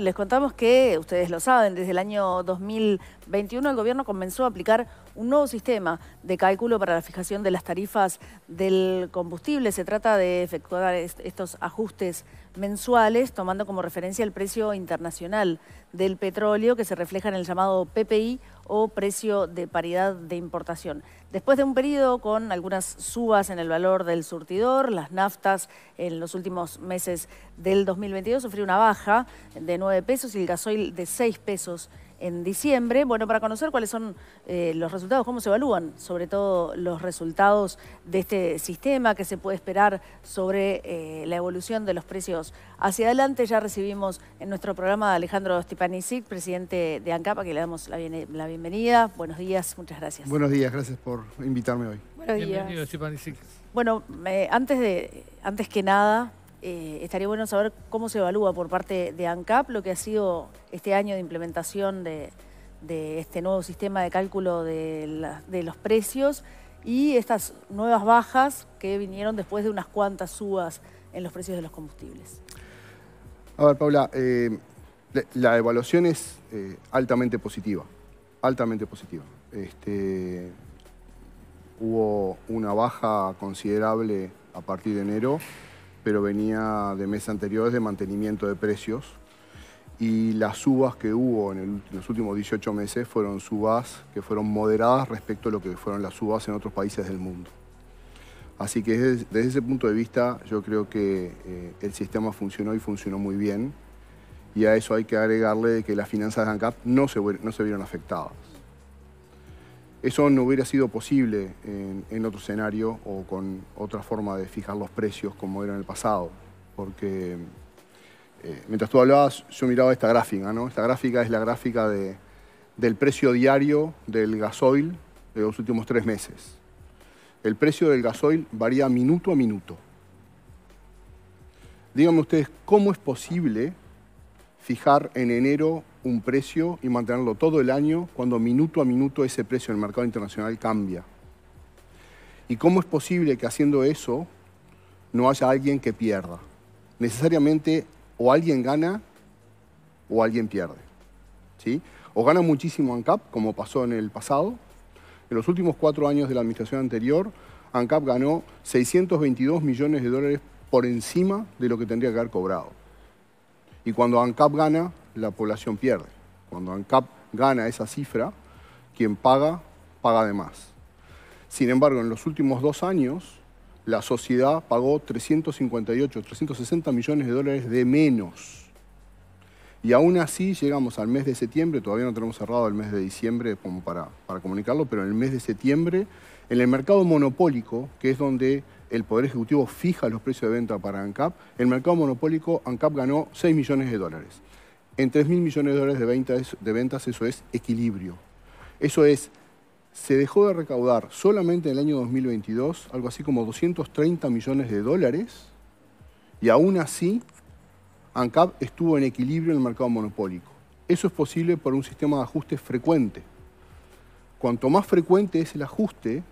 Les contamos que, ustedes lo saben, desde el año 2021 el gobierno comenzó a aplicar un nuevo sistema de cálculo para la fijación de las tarifas del combustible. Se trata de efectuar estos ajustes mensuales, tomando como referencia el precio internacional del petróleo que se refleja en el llamado PPI o precio de paridad de importación. Después de un periodo con algunas subas en el valor del surtidor, las naftas en los últimos meses del 2022 sufrió una baja de 9 pesos y el gasoil de 6 pesos en diciembre. Bueno, para conocer cuáles son eh, los resultados, cómo se evalúan, sobre todo los resultados de este sistema que se puede esperar sobre eh, la evolución de los precios hacia adelante, ya recibimos en nuestro programa a Alejandro Stipanisic, presidente de ANCAPA, que le damos la, bienvenida. Buenos días, muchas gracias. Buenos días, gracias por invitarme hoy. Buenos días. Bienvenido, Bueno, eh, antes, de, antes que nada, eh, estaría bueno saber cómo se evalúa por parte de ANCAP lo que ha sido este año de implementación de, este nuevo sistema de cálculo de, los precios y estas nuevas bajas que vinieron después de unas cuantas subas en los precios de los combustibles. A ver, Paula, eh, la evaluación es eh, altamente positiva, altamente positiva. Este, hubo una baja considerable a partir de enero pero venía de meses anteriores de mantenimiento de precios. Y las subas que hubo en, los últimos 18 meses fueron subas que fueron moderadas respecto a lo que fueron las subas en otros países del mundo. Así que desde, ese punto de vista yo creo que eh, el sistema funcionó y funcionó muy bien. Y a eso hay que agregarle que las finanzas de ANCAP no no se vieron afectadas. Eso no hubiera sido posible en, otro escenario o con otra forma de fijar los precios como era en el pasado, porque eh, mientras tú hablabas yo miraba esta gráfica, ¿no? Esta gráfica es la gráfica del precio diario del gasoil de los últimos tres meses. El precio del gasoil varía minuto a minuto. Díganme ustedes, ¿cómo es posible fijar en enero un precio y mantenerlo todo el año cuando minuto a minuto ese precio en el mercado internacional cambia? ¿Y cómo es posible que haciendo eso no haya alguien que pierda? Necesariamente o alguien gana o alguien pierde. ¿sí? O gana muchísimo ANCAP, como pasó en el pasado. En los últimos cuatro años de la administración anterior, ANCAP ganó 622 millones de dólares por encima de lo que tendría que haber cobrado. Y cuando ANCAP gana, la población pierde. Cuando ANCAP gana esa cifra, quien paga, paga de más. Sin embargo, en los últimos dos años, la sociedad pagó 358, 360 millones de dólares de menos. Y aún así llegamos al mes de septiembre, todavía no tenemos cerrado el mes de diciembre como para, para comunicarlo, pero en el mes de septiembre, en el mercado monopólico, que es donde el Poder Ejecutivo fija los precios de venta para ANCAP, el mercado monopólico ANCAP ganó 6 millones de dólares. En 3 mil millones de dólares de ventas, de ventas eso es equilibrio. Eso es, se dejó de recaudar solamente en el año 2022 algo así como 230 millones de dólares y aún así ANCAP estuvo en equilibrio en el mercado monopólico. Eso es posible por un sistema de ajustes frecuente. Cuanto más frecuente es el ajuste,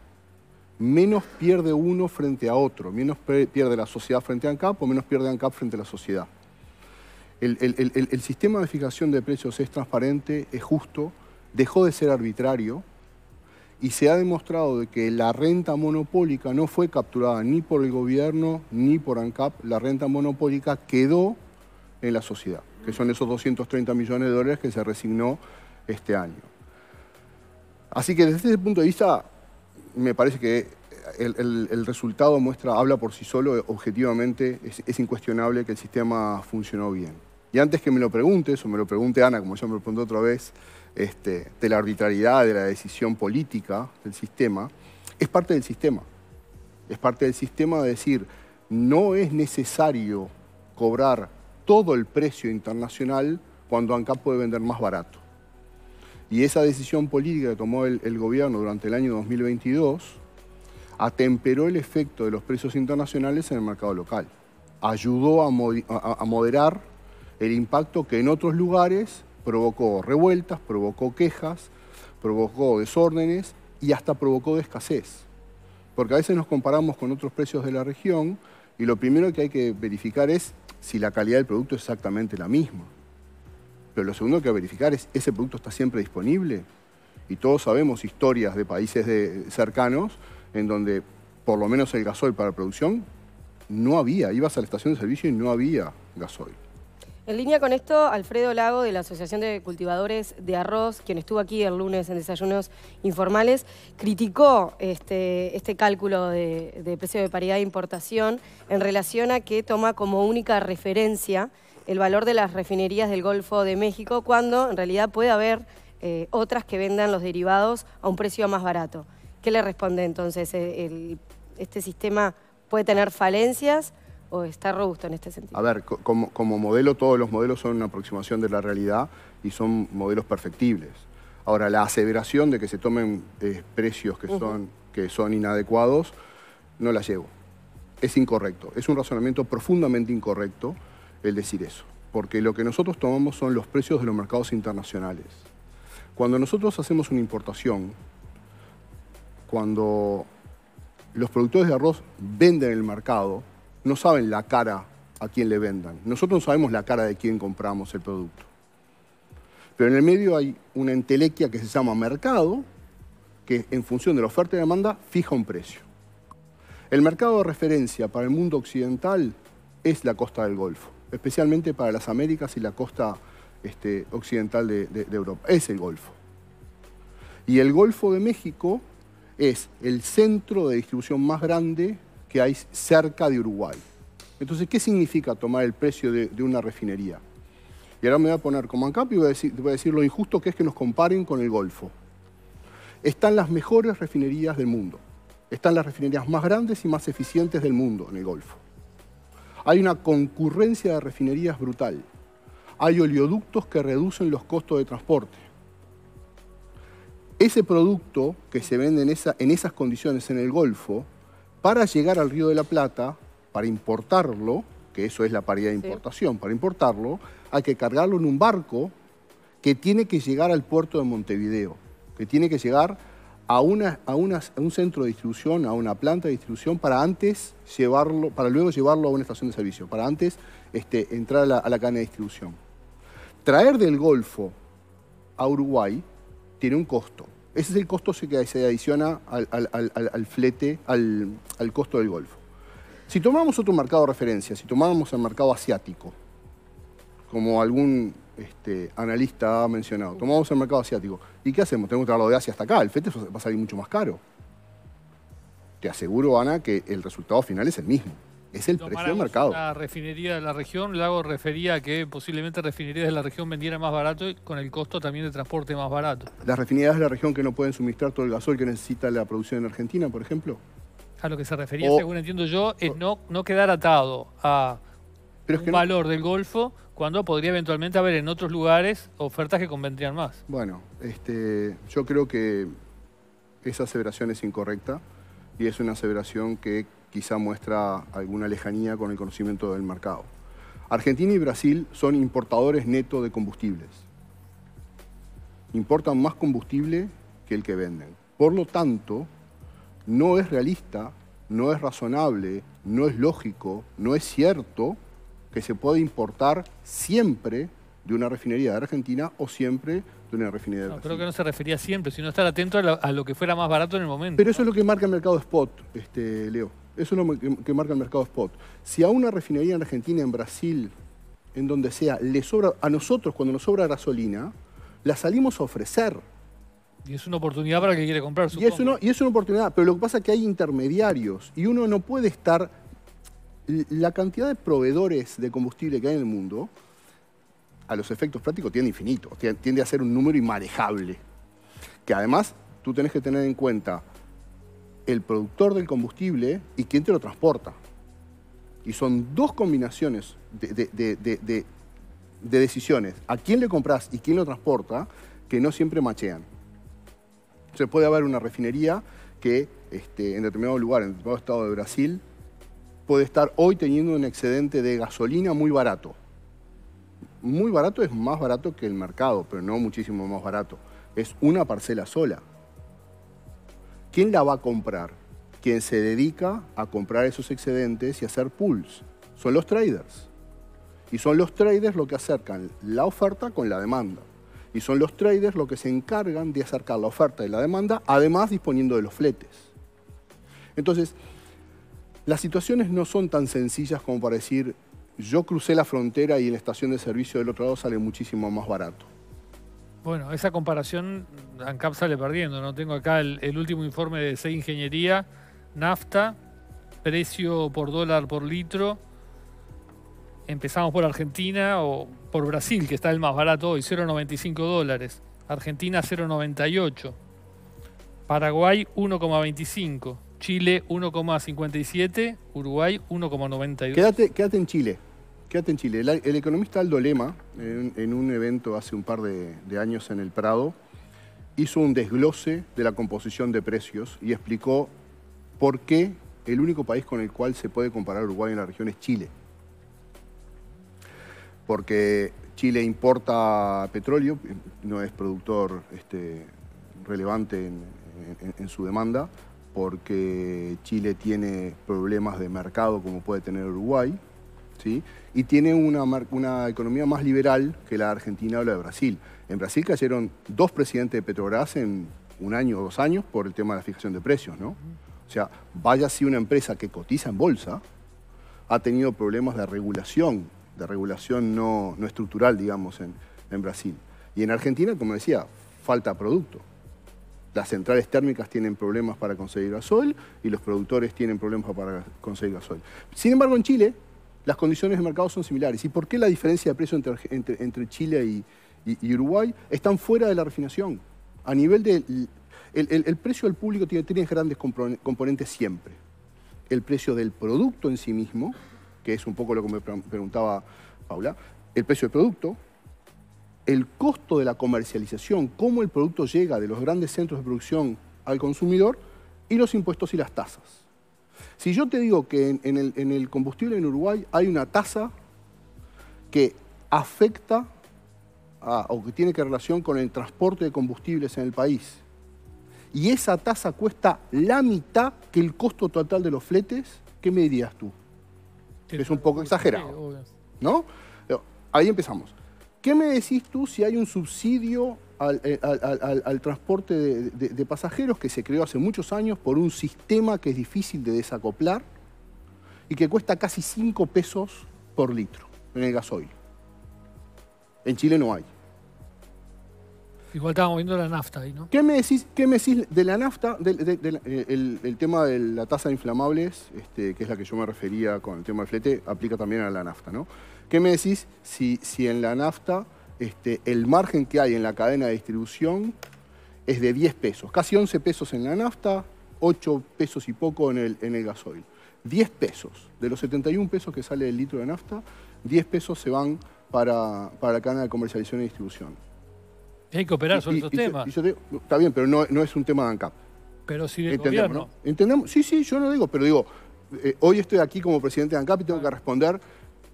menos pierde uno frente a otro, menos pierde la sociedad frente a ANCAP o menos pierde ANCAP frente a la sociedad. El, sistema de fijación de precios es transparente, es justo, dejó de ser arbitrario y se ha demostrado de que la renta monopólica no fue capturada ni por el gobierno ni por ANCAP, la renta monopólica quedó en la sociedad, que son esos 230 millones de dólares que se resignó este año. Así que desde ese punto de vista, me parece que el, resultado muestra, habla por sí solo, objetivamente es, incuestionable que el sistema funcionó bien. Y antes que me lo preguntes, o me lo pregunte Ana, como ya me lo preguntó otra vez, este, de la arbitrariedad, de la decisión política del sistema, es parte del sistema. Es parte del sistema de decir, no es necesario cobrar todo el precio internacional cuando ANCAP puede vender más barato. Y esa decisión política que tomó el, gobierno durante el año 2022 atemperó el efecto de los precios internacionales en el mercado local. Ayudó a, moderar el impacto que en otros lugares provocó revueltas, provocó quejas, provocó desórdenes y hasta provocó escasez. Porque a veces nos comparamos con otros precios de la región y lo primero que hay que verificar es si la calidad del producto es exactamente la misma. Pero lo segundo que hay que verificar es, ¿ese producto está siempre disponible? Y todos sabemos historias de países cercanos en donde por lo menos el gasoil para producción no había. Ibas a la estación de servicio y no había gasoil. En línea con esto, Alfredo Lago de la Asociación de Cultivadores de Arroz, quien estuvo aquí el lunes en desayunos informales, criticó este, este cálculo de precio de paridad de importación en relación a que toma como única referencia el valor de las refinerías del Golfo de México cuando en realidad puede haber eh, otras que vendan los derivados a un precio más barato. ¿Qué le responde entonces? ¿E-, ¿Este sistema puede tener falencias o está robusto en este sentido? A ver, como, modelo todos los modelos son una aproximación de la realidad y son modelos perfectibles. Ahora, la aseveración de que se tomen eh, precios que, son, que son inadecuados, no la llevo. Es incorrecto. Es un razonamiento profundamente incorrecto el decir eso, porque lo que nosotros tomamos son los precios de los mercados internacionales. Cuando nosotros hacemos una importación, cuando los productores de arroz venden el mercado, no saben la cara a quién le vendan. Nosotros no sabemos la cara de quién compramos el producto. Pero en el medio hay una entelequia que se llama mercado, que en función de la oferta y la demanda fija un precio. El mercado de referencia para el mundo occidental es la costa del Golfo especialmente para las Américas y la costa este, occidental de, Europa. Es el Golfo. Y el Golfo de México es el centro de distribución más grande que hay cerca de Uruguay. Entonces, ¿qué significa tomar el precio de, una refinería? Y ahora me voy a poner como ANCAP y voy a decir lo injusto que es que nos comparen con el Golfo. Están las mejores refinerías del mundo. Están las refinerías más grandes y más eficientes del mundo en el Golfo. Hay una concurrencia de refinerías brutal. Hay oleoductos que reducen los costos de transporte. Ese producto que se vende en, esas condiciones en el Golfo, para llegar al Río de la Plata, para importarlo, que eso es la paridad de importación, para importarlo, hay que cargarlo en un barco que tiene que llegar al puerto de Montevideo, que tiene que llegar a, una, un centro de distribución, a una planta de distribución, para antes llevarlo, para luego llevarlo a una estación de servicio, para antes este, entrar a la, cadena de distribución. Traer del Golfo a Uruguay tiene un costo. Ese es el costo que se adiciona al, al flete, al, costo del Golfo. Si tomamos otro mercado de referencia, si tomamos el mercado asiático, como algún este, analista ha mencionado. Tomamos el mercado asiático. ¿Y qué hacemos? Tenemos que traerlo de Asia hasta acá. El FETE va a salir mucho más caro. Te aseguro, Ana, que el resultado final es el mismo. Es el precio del mercado. La refinería de la región, Lago refería a que posiblemente refinerías de la región vendieran más barato y con el costo también de transporte más barato. Las refinerías de la región que no pueden suministrar todo el gasol que necesita la producción en Argentina, por ejemplo. A lo que se refería, según entiendo yo, es no, no quedar atado a un valor del Golfo cuando podría eventualmente haber en otros lugares ofertas que convendrían más. Bueno, este, yo creo que esa aseveración es incorrecta y es una aseveración que quizá muestra alguna lejanía con el conocimiento del mercado. Argentina y Brasil son importadores netos de combustibles. Importan más combustible que el que venden. Por lo tanto, no es realista, no es razonable, no es lógico, no es cierto que se puede importar siempre de una refinería de Argentina o siempre de una refinería de no, Creo que no se refería siempre, sino estar atento a, lo que fuera más barato en el momento. Pero eso es lo que marca el mercado spot, este, Leo. Eso es lo que, marca el mercado spot. Si a una refinería en Argentina, en Brasil, en donde sea, le sobra, a nosotros cuando nos sobra gasolina, la salimos a ofrecer. Y es una oportunidad para el que quiere comprar, su Y y es una oportunidad, pero lo que pasa es que hay intermediarios y uno no puede estar la cantidad de proveedores de combustible que hay en el mundo, a los efectos prácticos, tiende infinito, tiende a ser un número inmanejable. Que además tú tenés que tener en cuenta el productor del combustible y quién te lo transporta. Y son dos combinaciones de, decisiones, a quién le compras y quién lo transporta, que no siempre machean. Se puede haber una refinería que este, en determinado lugar, en determinado estado de Brasil, puede estar hoy teniendo un excedente de gasolina muy barato. Muy barato es más barato que el mercado, pero no muchísimo más barato. Es una parcela sola. ¿Quién la va a comprar? Quien se dedica a comprar esos excedentes y hacer pools. Son los traders. Y son los traders los que acercan la oferta con la demanda. Y son los traders los que se encargan de acercar la oferta y la demanda, además disponiendo de los fletes. Entonces, las situaciones no son tan sencillas como para decir, yo crucé la frontera y en la estación de servicio del otro lado sale muchísimo más barato. Bueno, esa comparación ANCAP sale perdiendo, ¿no? Tengo acá el, último informe de C Ingeniería, nafta, precio por dólar por litro. Empezamos por Argentina o por Brasil, que está el más barato hoy, 0,95 dólares. Argentina 0,98. Paraguay 1,25. Chile 1,57, Uruguay 1,92. Quédate, en Chile. Quédate en Chile. El, economista Aldo Lema, en, un evento hace un par de, años en el Prado, hizo un desglose de la composición de precios y explicó por qué el único país con el cual se puede comparar Uruguay en la región es Chile. Porque Chile importa petróleo, eh, no es productor este, relevante en, su demanda, porque Chile tiene problemas de mercado como puede tener Uruguay, ¿sí? y tiene una, una economía más liberal que la Argentina o la de Brasil. En Brasil cayeron dos presidentes de Petrobras en un año o dos años por el tema de la fijación de precios. ¿no? O sea, vaya si una empresa que cotiza en bolsa ha tenido problemas de regulación, de regulación no, no estructural, digamos, en, en Brasil. Y en Argentina, como decía, falta producto. Las centrales térmicas tienen problemas para conseguir gasoil y los productores tienen problemas para conseguir gasoil. Sin embargo, en Chile las condiciones de mercado son similares. ¿Y por qué la diferencia de precio entre, entre, Chile y, Uruguay están fuera de la refinación? A nivel de... El, precio del público tiene, tiene grandes componentes siempre. El precio del producto en sí mismo, que es un poco lo que me preguntaba Paula, el precio del producto, el costo de la comercialización, cómo el producto llega de los grandes centros de producción al consumidor y los impuestos y las tasas. Si yo te digo que en, el, combustible en Uruguay hay una tasa que afecta o que tiene que relación con el transporte de combustibles en el país, y esa tasa cuesta la mitad que el costo total de los fletes, ¿qué me dirías tú? Es un poco exagerado, ¿no? ahí empezamos. ¿Qué me decís tú si hay un subsidio al, eh, transporte de, pasajeros que se creó hace muchos años por un sistema que es difícil de desacoplar y que cuesta casi 5 pesos por litro en el gasoil? En Chile no hay. Igual estábamos viendo la nafta ahí, ¿no? ¿Qué me decís, qué de la nafta, eh, el, tema de la tasa de inflamables, este, que es la que yo me refería con el tema del flete, aplica también a la nafta, ¿no? ¿Qué me decís si, si en la nafta este, el margen que hay en la cadena de distribución es de 10 pesos? Casi 11 pesos en la nafta, 8 pesos y poco en el, en el gasoil. 10 pesos, de los 71 pesos que sale el litro de nafta, 10 pesos se van para, para la cadena de comercialización y distribución. Hay que operar sobre estos temas. está bien, pero no, es un tema de ANCAP. Pero si Entendemos, gobierno... ¿no? Sí, sí, yo no digo, pero digo, eh, hoy estoy aquí como presidente de ANCAP y tengo que responder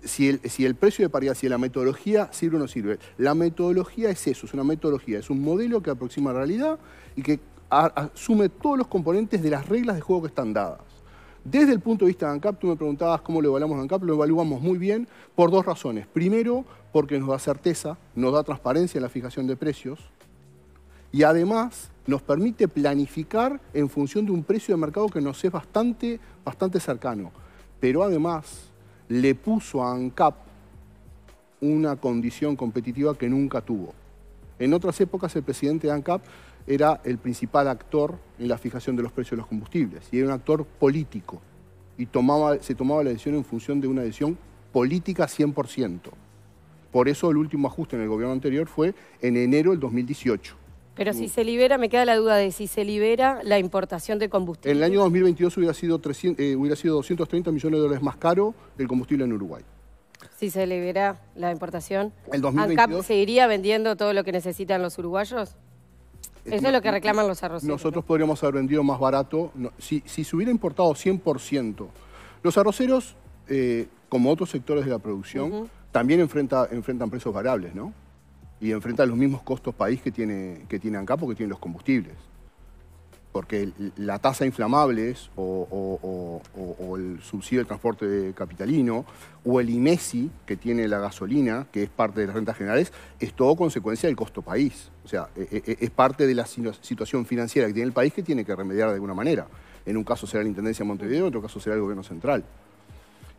si el, precio de paridad, si la metodología sirve o no sirve. La metodología es eso, es una metodología, es un modelo que aproxima la realidad y que asume todos los componentes de las reglas de juego que están dadas. Desde el punto de vista de ANCAP, tú me preguntabas cómo lo evaluamos en ANCAP, lo evaluamos muy bien por dos razones. Primero, porque nos da certeza, nos da transparencia en la fijación de precios y además nos permite planificar en función de un precio de mercado que nos es bastante, bastante cercano. Pero además, le puso a ANCAP una condición competitiva que nunca tuvo. En otras épocas el presidente de ANCAP era el principal actor en la fijación de los precios de los combustibles y era un actor político y se tomaba la decisión en función de una decisión política 100%. Por eso el último ajuste en el gobierno anterior fue en enero del 2018. Pero si mm. se libera, me queda la duda de si se libera la importación de combustible. En el año 2022 hubiera sido, 300, eh, hubiera sido 230 millones de dólares más caro el combustible en Uruguay. Si se libera la importación, ¿El seguiría vendiendo todo lo que necesitan los uruguayos? Eh, Eso es lo que reclaman los arroceros. Nosotros podríamos haber vendido más barato. si, se hubiera importado 100%, los arroceros, eh, como otros sectores de la producción, también enfrentan precios variables, ¿no? y enfrenta los mismos costos país que tiene, que tiene ANCAP que tienen los combustibles. Porque la tasa de inflamables o, el subsidio del transporte capitalino o el IMESI que tiene la gasolina, que es parte de las rentas generales, es todo consecuencia del costo país. O sea, e, e, e, es parte de la situación financiera que tiene el país que tiene que remediar de alguna manera. En un caso será la Intendencia de Montevideo, en otro caso será el Gobierno Central.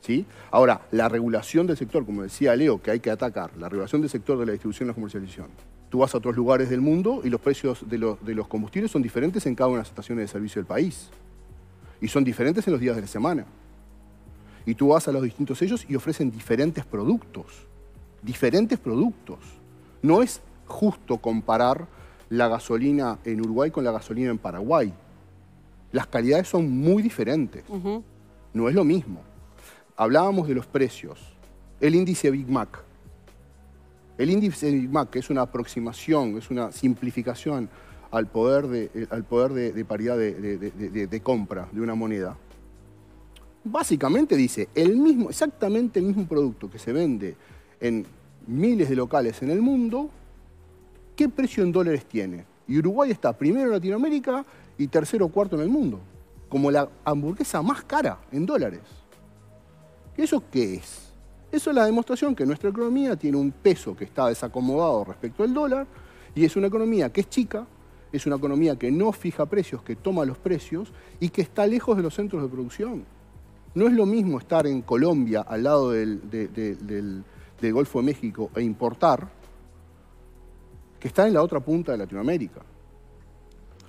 ¿sí? Ahora, la regulación del sector, como decía Leo, que hay que atacar, la regulación del sector de la distribución y la comercialización. Tú vas a otros lugares del mundo y los precios de los, combustibles son diferentes en cada una de las estaciones de servicio del país. Y son diferentes en los días de la semana. Y tú vas a los distintos sellos y ofrecen diferentes productos. Diferentes productos. No es justo comparar la gasolina en Uruguay con la gasolina en Paraguay. Las calidades son muy diferentes. No es lo mismo hablábamos de los precios. El índice Big Mac. El índice Big Mac es una aproximación, es una simplificación al poder de, eh, al poder de, paridad de, compra de una moneda. Básicamente dice, el mismo, exactamente el mismo producto que se vende en miles de locales en el mundo, ¿qué precio en dólares tiene? Y Uruguay está primero en Latinoamérica y tercero o cuarto en el mundo, como la hamburguesa más cara en dólares. ¿Eso qué es? Eso es la demostración que nuestra economía tiene un peso que está desacomodado respecto al dólar y es una economía que es chica, es una economía que no fija precios, que toma los precios y que está lejos de los centros de producción. No es lo mismo estar en Colombia al lado del, del Golfo de México e importar que estar en la otra punta de Latinoamérica.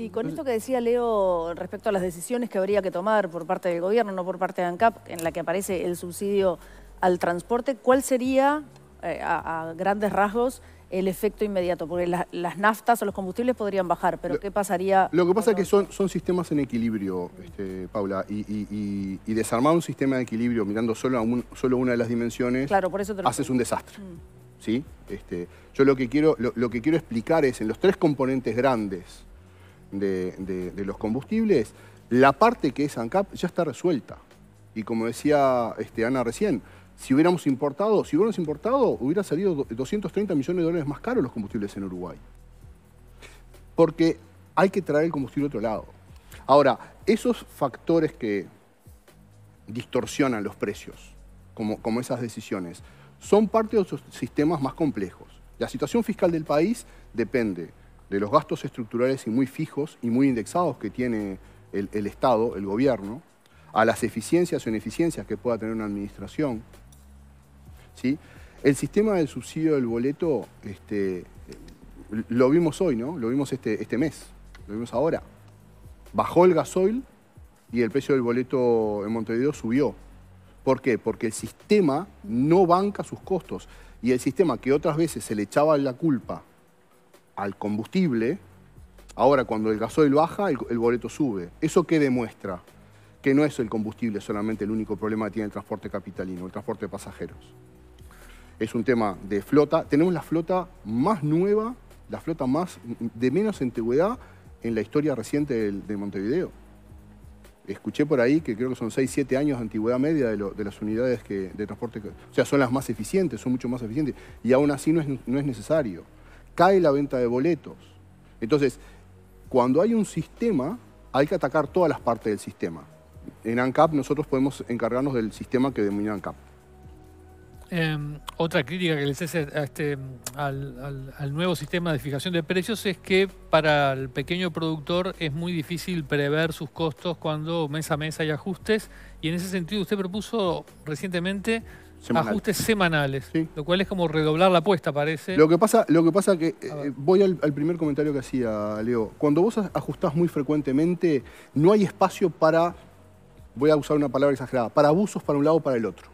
Y con pues esto que decía Leo respecto a las decisiones que habría que tomar por parte del gobierno, no por parte de ANCAP, en la que aparece el subsidio al transporte, ¿cuál sería, eh, a, grandes rasgos, el efecto inmediato? Porque las naftas o los combustibles podrían bajar, pero ¿qué pasaría? Lo que pasa es que son, sistemas en equilibrio, este, Paula, y, desarmar un sistema de equilibrio mirando solo, a un, solo una de las dimensiones, claro, haces un desastre. Mm. Este, yo lo que, quiero, lo que quiero explicar es, en los tres componentes grandes de, los combustibles, la parte que es ANCAP ya está resuelta. Y como decía este, Ana recién, si hubiéramos importado, si hubiéramos importado, hubiera salido 230 millones de dólares más caros los combustibles en Uruguay. Porque hay que traer el combustible a otro lado. Ahora, esos factores que distorsionan los precios, como, como esas decisiones, son parte de esos sistemas más complejos. La situación fiscal del país depende de los gastos estructurales y muy fijos y muy indexados que tiene el, Estado, el gobierno, a las eficiencias o ineficiencias que pueda tener una administración. ¿sí? El sistema del subsidio del boleto este, lo vimos hoy, ¿no? Lo vimos este, este mes, lo vimos ahora. Bajó el gasoil y el precio del boleto en Montevideo subió. ¿Por qué? Porque el sistema no banca sus costos. Y el sistema que otras veces se le echaba la culpa al combustible, ahora cuando el gasoil baja, el, boleto sube. ¿Eso qué demuestra? Que no es el combustible solamente el único problema que tiene el transporte capitalino, el transporte de pasajeros. Es un tema de flota. Tenemos la flota más nueva, la flota más de menos antigüedad en la historia reciente de, Montevideo. Escuché por ahí que creo que son 6, 7 años de antigüedad media de, las unidades que, de transporte. O sea, son las más eficientes, son mucho más eficientes. Y aún así no es necesario cae la venta de boletos. Entonces, cuando hay un sistema, hay que atacar todas las partes del sistema. En ANCAP nosotros podemos encargarnos del sistema que denomina ANCAP. Em, otra crítica que les hace este, al, nuevo sistema de fijación de precios es que para el pequeño productor es muy difícil prever sus costos cuando mes a mes hay ajustes y en ese sentido usted propuso recientemente Ajustes semanales, lo cual es como redoblar la apuesta, parece. Lo que pasa, lo que pasa que eh, voy al, primer comentario que hacía Leo. Cuando vos ajustás muy frecuentemente, no hay espacio para, voy a usar una palabra exagerada, para abusos para un lado o para el otro.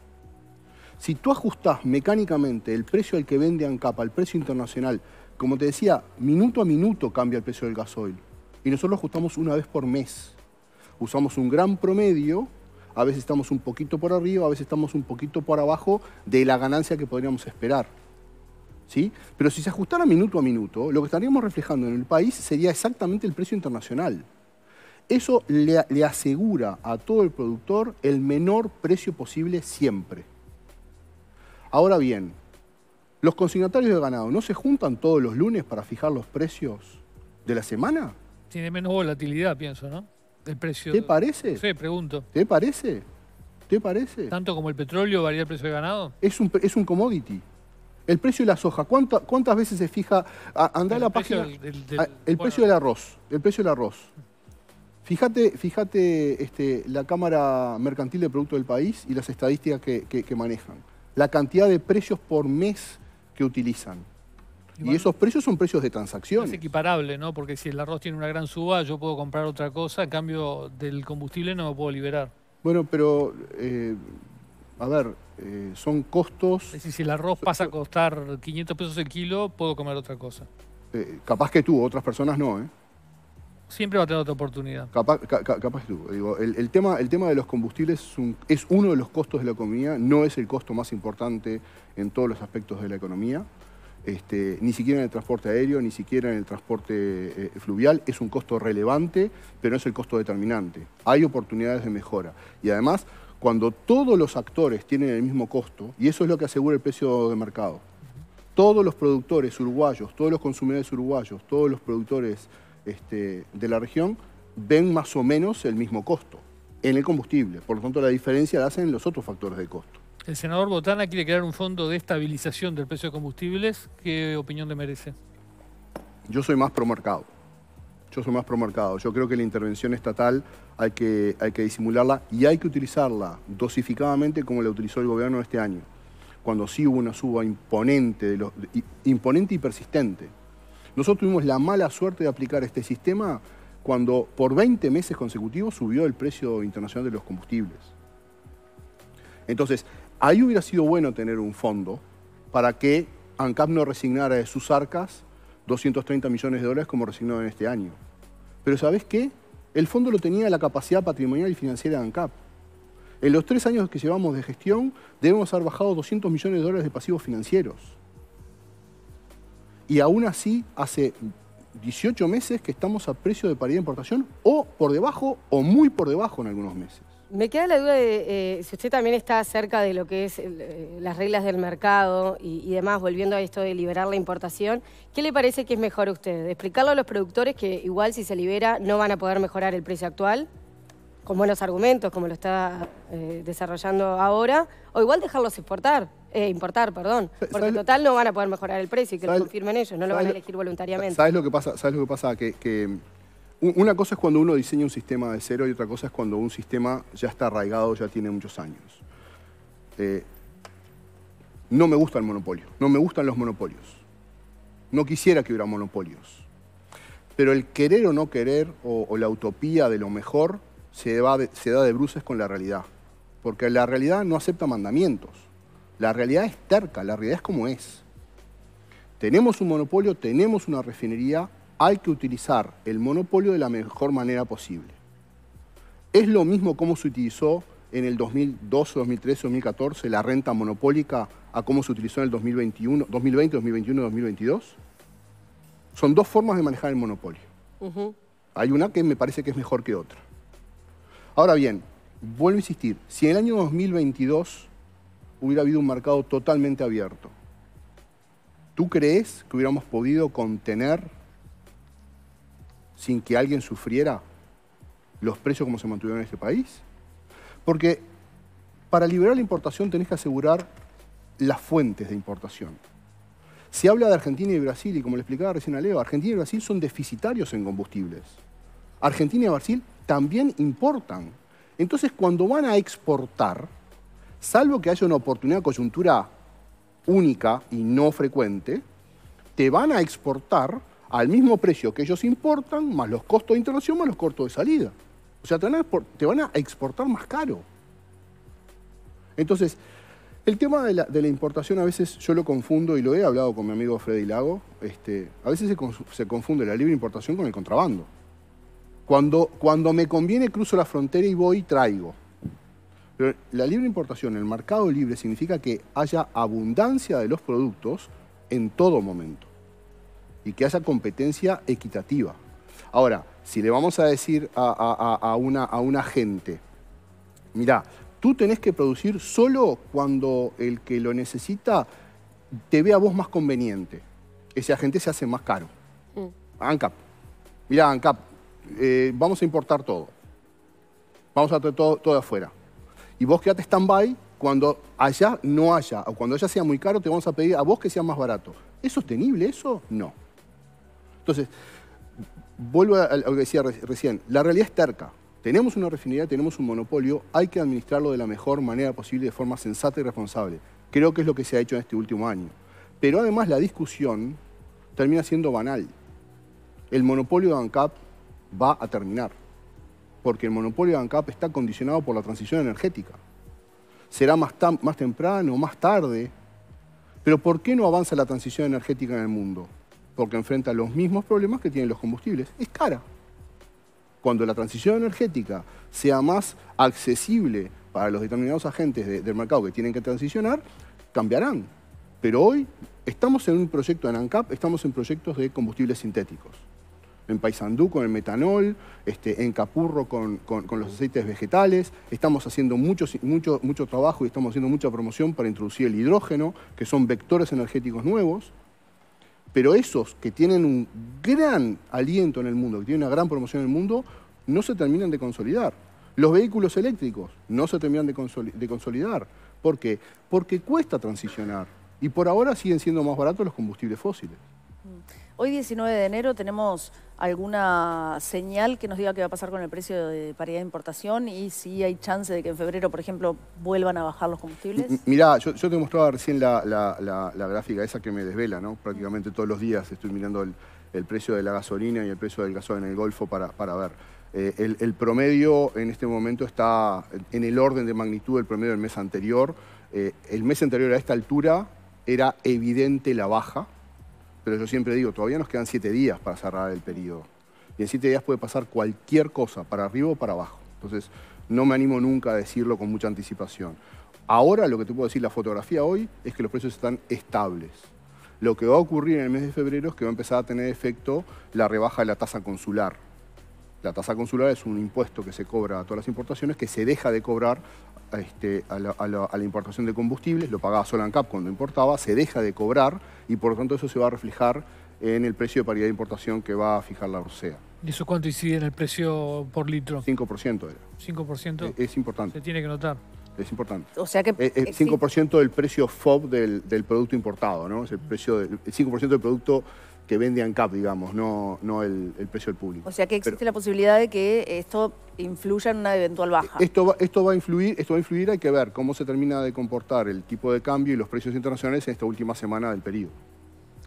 Si tú ajustás mecánicamente el precio al que vende capa el precio internacional, como te decía, minuto a minuto cambia el precio del gasoil. Y nosotros lo ajustamos una vez por mes. Usamos un gran promedio a veces estamos un poquito por arriba, a veces estamos un poquito por abajo de la ganancia que podríamos esperar. ¿Sí? Pero si se ajustara minuto a minuto, lo que estaríamos reflejando en el país sería exactamente el precio internacional. Eso le, le asegura a todo el productor el menor precio posible siempre. Ahora bien, ¿los consignatarios de ganado no se juntan todos los lunes para fijar los precios de la semana? Tiene menos volatilidad, pienso, ¿no? ¿Te parece? Sí, pregunto. ¿Te parece? ¿Te parece? ¿Tanto como el petróleo varía el precio del ganado? Es un, es un commodity. El precio de la soja, ¿cuántas, veces se fija? Andá a la página. Del, ah, el precio del arroz. El precio del arroz. Fíjate, fíjate este, la Cámara Mercantil de Productos del País y las estadísticas que manejan. La cantidad de precios por mes que utilizan. Y esos precios son precios de transacción. Es equiparable, ¿no? Porque si el arroz tiene una gran suba, yo puedo comprar otra cosa, en cambio del combustible no me puedo liberar. Bueno, pero, eh, a ver, eh, son costos... Es decir, si el arroz pasa a costar 500 pesos el kilo, puedo comer otra cosa. Eh, capaz que tú, otras personas no, ¿eh? Siempre va a tener otra oportunidad. Capaz, que tú. el, tema, el tema de los combustibles es, es uno de los costos de la economía, no es el costo más importante en todos los aspectos de la economía. Este, ni siquiera en el transporte aéreo, ni siquiera en el transporte eh, fluvial. Es un costo relevante, pero no es el costo determinante. Hay oportunidades de mejora. Y además, cuando todos los actores tienen el mismo costo, y eso es lo que asegura el precio de mercado, todos los productores uruguayos, todos los consumidores uruguayos, todos los productores este, de la región ven más o menos el mismo costo en el combustible. Por lo tanto, la diferencia la hacen los otros factores de costo. El senador Botana quiere crear un fondo de estabilización del precio de combustibles. ¿Qué opinión le merece? Yo soy más pro Yo soy más pro Yo creo que la intervención estatal hay que, hay que disimularla y hay que utilizarla dosificadamente como la utilizó el gobierno este año, cuando sí hubo una suba imponente, imponente y persistente. Nosotros tuvimos la mala suerte de aplicar este sistema cuando por 20 meses consecutivos subió el precio internacional de los combustibles. Entonces, Ahí hubiera sido bueno tener un fondo para que ANCAP no resignara de sus arcas 230 millones de dólares como resignó en este año. Pero ¿sabes qué? El fondo lo tenía la capacidad patrimonial y financiera de ANCAP. En los tres años que llevamos de gestión debemos haber bajado 200 millones de dólares de pasivos financieros. Y aún así, hace 18 meses que estamos a precio de paridad de importación o por debajo o muy por debajo en algunos meses. Me queda la duda de eh, si usted también está cerca de lo que es eh, las reglas del mercado y, demás, volviendo a esto de liberar la importación, ¿qué le parece que es mejor a usted? ¿Explicarlo a los productores que igual si se libera no van a poder mejorar el precio actual? con buenos argumentos, como lo está eh, desarrollando ahora, o igual dejarlos exportar, importar, perdón, porque en total no van a poder mejorar el precio y que lo confirmen ellos, no lo van a elegir voluntariamente. ¿Sabes lo que pasa? ¿Sabes lo que pasa? que una cosa es cuando uno diseña un sistema de cero y otra cosa es cuando un sistema ya está arraigado, ya tiene muchos años. Eh, no me gusta el monopolio, no me gustan los monopolios. No quisiera que hubiera monopolios. Pero el querer o no querer o, la utopía de lo mejor se, se da de bruces con la realidad. Porque la realidad no acepta mandamientos. La realidad es terca, la realidad es como es. Tenemos un monopolio, tenemos una refinería, hay que utilizar el monopolio de la mejor manera posible. Es lo mismo como se utilizó en el 2012, 2013, 2014 la renta monopólica a cómo se utilizó en el 2021, 2020, 2021, 2022. Son dos formas de manejar el monopolio. Hay una que me parece que es mejor que otra. Ahora bien, vuelvo a insistir, si en el año 2022 hubiera habido un mercado totalmente abierto, ¿tú crees que hubiéramos podido contener sin que alguien sufriera los precios como se mantuvieron en este país? Porque para liberar la importación tenés que asegurar las fuentes de importación. Se habla de Argentina y Brasil, y como le explicaba recién a Leo, Argentina y Brasil son deficitarios en combustibles. Argentina y Brasil también importan. Entonces, cuando van a exportar, salvo que haya una oportunidad de coyuntura única y no frecuente, te van a exportar al mismo precio que ellos importan, más los costos de internación, más los costos de salida. O sea, te van a, exportar más caro. Entonces, el tema de la, importación a veces yo lo confundo y lo he hablado con mi amigo Freddy Lago. Este, a veces se, confunde la libre importación con el contrabando. Cuando, cuando me conviene cruzo la frontera y voy traigo. Pero la libre importación, el mercado libre, significa que haya abundancia de los productos en todo momento y que haya competencia equitativa. Ahora, si le vamos a decir a, un agente, una, a gente, mirá, tú tenés que producir solo cuando el que lo necesita te ve a vos más conveniente. Ese agente se hace más caro. Mm. ANCAP. Mirá, ANCAP, eh, vamos a importar todo. Vamos a traer todo, todo afuera. Y vos quedate stand-by cuando allá no haya, o cuando allá sea muy caro, te vamos a pedir a vos que sea más barato. ¿Es sostenible eso? No. Entonces, vuelvo a lo que decía recién, la realidad es terca. Tenemos una refinería, tenemos un monopolio, hay que administrarlo de la mejor manera posible, de forma sensata y responsable. Creo que es lo que se ha hecho en este último año. Pero además la discusión termina siendo banal. El monopolio de ANCAP va a terminar, porque el monopolio de ANCAP está condicionado por la transición energética. Será más, más temprano, más tarde, pero ¿por qué no avanza la transición energética en el mundo? porque enfrenta los mismos problemas que tienen los combustibles. Es cara. Cuando la transición energética sea más accesible para los determinados agentes del mercado que tienen que transicionar, cambiarán. Pero hoy estamos en un proyecto en ANCAP, estamos en proyectos de combustibles sintéticos. En Paysandú con el metanol, este, en Capurro con, los aceites vegetales. Estamos haciendo mucho, mucho, mucho trabajo y estamos haciendo mucha promoción para introducir el hidrógeno, que son vectores energéticos nuevos pero esos que tienen un gran aliento en el mundo, que tienen una gran promoción en el mundo, no se terminan de consolidar. Los vehículos eléctricos no se terminan de, consolidar. ¿Por qué? Porque cuesta transicionar y por ahora siguen siendo más baratos los combustibles fósiles. Mm. Hoy 19 de enero tenemos alguna señal que nos diga qué va a pasar con el precio de paridad de importación y si hay chance de que en febrero, por ejemplo, vuelvan a bajar los combustibles? mirá, yo, te mostraba recién la, gráfica esa que me desvela, ¿no? Prácticamente todos los días estoy mirando el, precio de la gasolina y el precio del gasoil en el Golfo para, ver. Eh, el, promedio en este momento está en el orden de magnitud del promedio del mes anterior. Eh, el mes anterior a esta altura era evidente la baja pero yo siempre digo, todavía nos quedan siete días para cerrar el periodo. Y en siete días puede pasar cualquier cosa, para arriba o para abajo. Entonces, no me animo nunca a decirlo con mucha anticipación. Ahora lo que te puedo decir la fotografía hoy es que los precios están estables. Lo que va a ocurrir en el mes de febrero es que va a empezar a tener efecto la rebaja de la tasa consular. La tasa consular es un impuesto que se cobra a todas las importaciones que se deja de cobrar este, a, la, importación de combustibles, lo pagaba solo ANCAP cuando importaba, se deja de cobrar y por lo tanto eso se va a reflejar en el precio de paridad de importación que va a fijar la ORSEA. ¿Y eso cuánto incide en el precio por litro? 5% era. 5%. E, es, importante. Se tiene que notar. Es importante. O sea que... Es, eh, eh, 5% del precio FOB del, producto importado, ¿no? Es el precio del 5% del producto que vende ANCAP, digamos, no, no el, precio del público. O sea que existe la posibilidad de que esto influya en una eventual baja. E-, esto va, esto va a influir, esto a influir, hay que ver cómo se termina de comportar el tipo de cambio y los precios internacionales en esta última semana del periodo.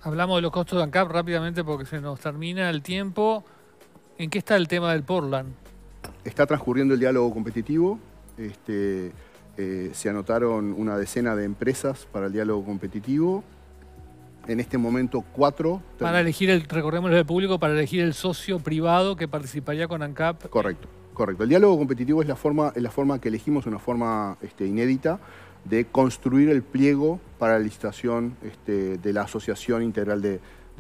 Hablamos de los costos de ANCAP rápidamente porque se nos termina el tiempo. ¿En qué está el tema del Portland? Está transcurriendo el diálogo competitivo. Este, eh, se anotaron una decena de empresas para el diálogo competitivo. En este momento, cuatro. Para elegir, el, recordemos el público, para elegir el socio privado que participaría con ANCAP. Correcto. Correcto. El diálogo competitivo es la forma, la forma que elegimos, una forma este, inédita de construir el pliego para la licitación este, de la Asociación Integral de,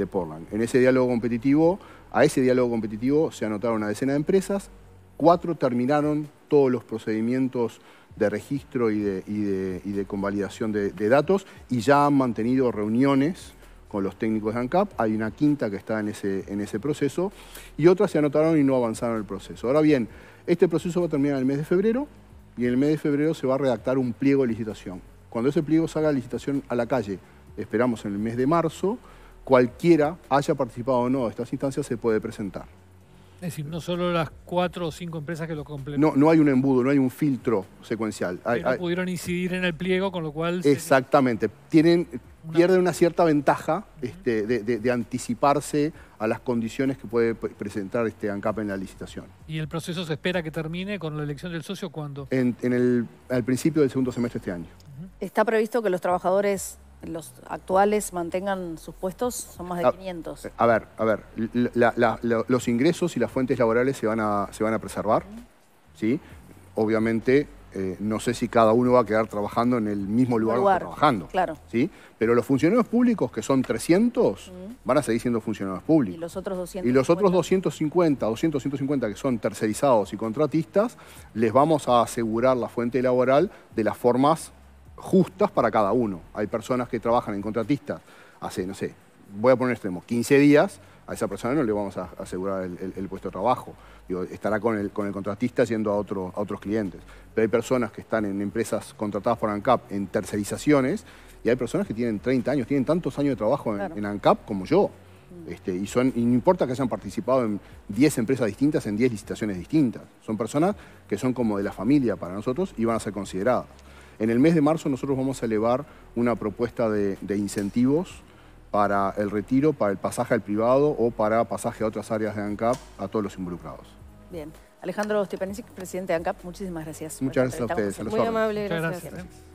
Portland. En ese diálogo competitivo, a ese diálogo competitivo se anotaron una decena de empresas, cuatro terminaron todos los procedimientos de registro y de, convalidación de, datos y ya han mantenido reuniones con los técnicos de ANCAP, hay una quinta que está en ese, en ese proceso y otras se anotaron y no avanzaron el proceso. Ahora bien, este proceso va a terminar en el mes de febrero y en el mes de febrero se va a redactar un pliego de licitación. Cuando ese pliego salga a licitación a la calle, esperamos en el mes de marzo, cualquiera haya participado o no de estas instancias se puede presentar. Es decir, no solo las cuatro o cinco empresas que lo complementan. No, no hay un embudo, no hay un filtro secuencial. pudieron incidir en el pliego, con lo cual... Exactamente. Tienen, Pierden una cierta ventaja este, de, anticiparse a las condiciones que puede presentar este ANCAP en la licitación. ¿Y el proceso se espera que termine con la elección del socio cuándo? En, el, al principio del segundo semestre de este año. ¿Está previsto que los trabajadores los actuales mantengan sus puestos, son más de 500. Ah, eh, a ver, a ver, los ingresos y las fuentes laborales se van a, se van a preservar, ¿sí? Obviamente, eh, no sé si cada uno va a quedar trabajando en el mismo lugar, trabajando, claro. ¿sí? Pero los funcionarios públicos, que son 300, van a seguir siendo funcionarios públicos. Y los otros 250. Y los otros 250, 200, 250 que son tercerizados y contratistas, les vamos a asegurar la fuente laboral de las formas justas para cada uno. Hay personas que trabajan en contratistas hace, no sé, voy a poner este extremo, 15 días, a esa persona no le vamos a asegurar el, puesto de trabajo. Digo, estará con el, con el contratista yendo a, otros clientes. Pero hay personas que están en empresas contratadas por ANCAP en tercerizaciones y hay personas que tienen 30 años, tienen tantos años de trabajo en, ANCAP como yo. Este, y, son, y no importa que hayan participado en 10 empresas distintas, en 10 licitaciones distintas. Son personas que son como de la familia para nosotros y van a ser consideradas. En el mes de marzo nosotros vamos a elevar una propuesta de, incentivos para el retiro, para el pasaje al privado o para pasaje a otras áreas de ANCAP a todos los involucrados. Bien. Alejandro Stepanicic, presidente de ANCAP, muchísimas gracias. Muchas gracias a ustedes. Muy amable, gracias. ¿eh?